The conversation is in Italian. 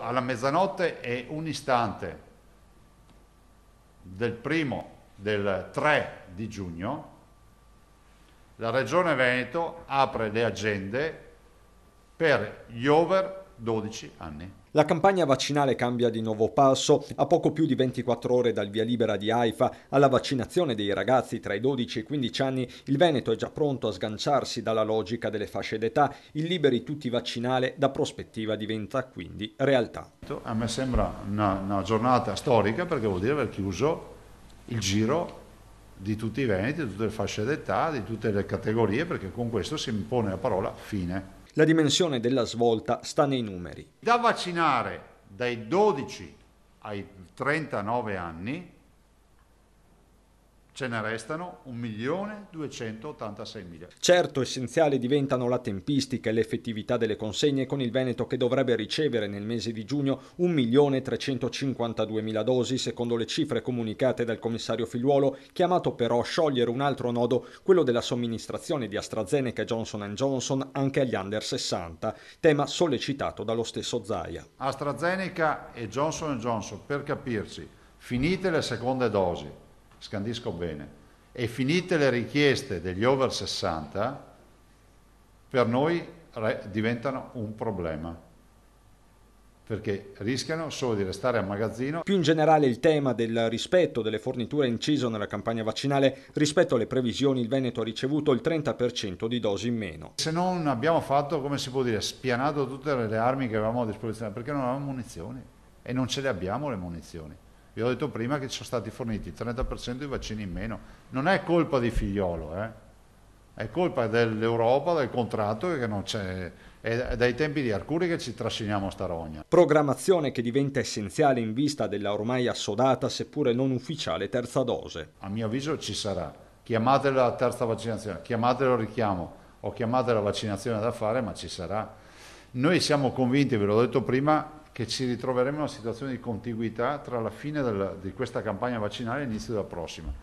alla mezzanotte e un istante del primo del 3 di giugno la Regione Veneto apre le agende per gli over 12 anni. La campagna vaccinale cambia di nuovo passo. A poco più di 24 ore dal via libera di Haifa alla vaccinazione dei ragazzi tra i 12 e i 15 anni, il Veneto è già pronto a sganciarsi dalla logica delle fasce d'età. Il liberi tutti vaccinale da prospettiva diventa quindi realtà. A me sembra una, una giornata storica perché vuol dire aver chiuso il giro di tutti i veneti, di tutte le fasce d'età, di tutte le categorie, perché con questo si impone la parola fine. La dimensione della svolta sta nei numeri. Da vaccinare dai 12 ai 39 anni Ce ne restano 1.286.000. Certo, essenziali diventano la tempistica e l'effettività delle consegne con il Veneto che dovrebbe ricevere nel mese di giugno 1.352.000 dosi secondo le cifre comunicate dal commissario Figliuolo, chiamato però a sciogliere un altro nodo, quello della somministrazione di AstraZeneca e Johnson Johnson anche agli under 60, tema sollecitato dallo stesso Zaia. AstraZeneca e Johnson Johnson, per capirci, finite le seconde dosi scandisco bene, e finite le richieste degli over 60, per noi diventano un problema perché rischiano solo di restare a magazzino. Più in generale il tema del rispetto delle forniture inciso nella campagna vaccinale rispetto alle previsioni il Veneto ha ricevuto il 30% di dosi in meno. Se non abbiamo fatto, come si può dire, spianato tutte le armi che avevamo a disposizione, perché non avevamo munizioni e non ce le abbiamo le munizioni. Vi ho detto prima che ci sono stati forniti il 30% di vaccini in meno. Non è colpa di figliolo, eh? è colpa dell'Europa, del contratto che non c'è. È dai tempi di Arcuri che ci trasciniamo a sta rogna. Programmazione che diventa essenziale in vista della ormai assodata, seppure non ufficiale, terza dose. A mio avviso ci sarà. Chiamatela la terza vaccinazione, chiamatelo richiamo o chiamatela vaccinazione da fare, ma ci sarà. Noi siamo convinti, ve l'ho detto prima, che ci ritroveremo in una situazione di contiguità tra la fine del, di questa campagna vaccinale e l'inizio della prossima.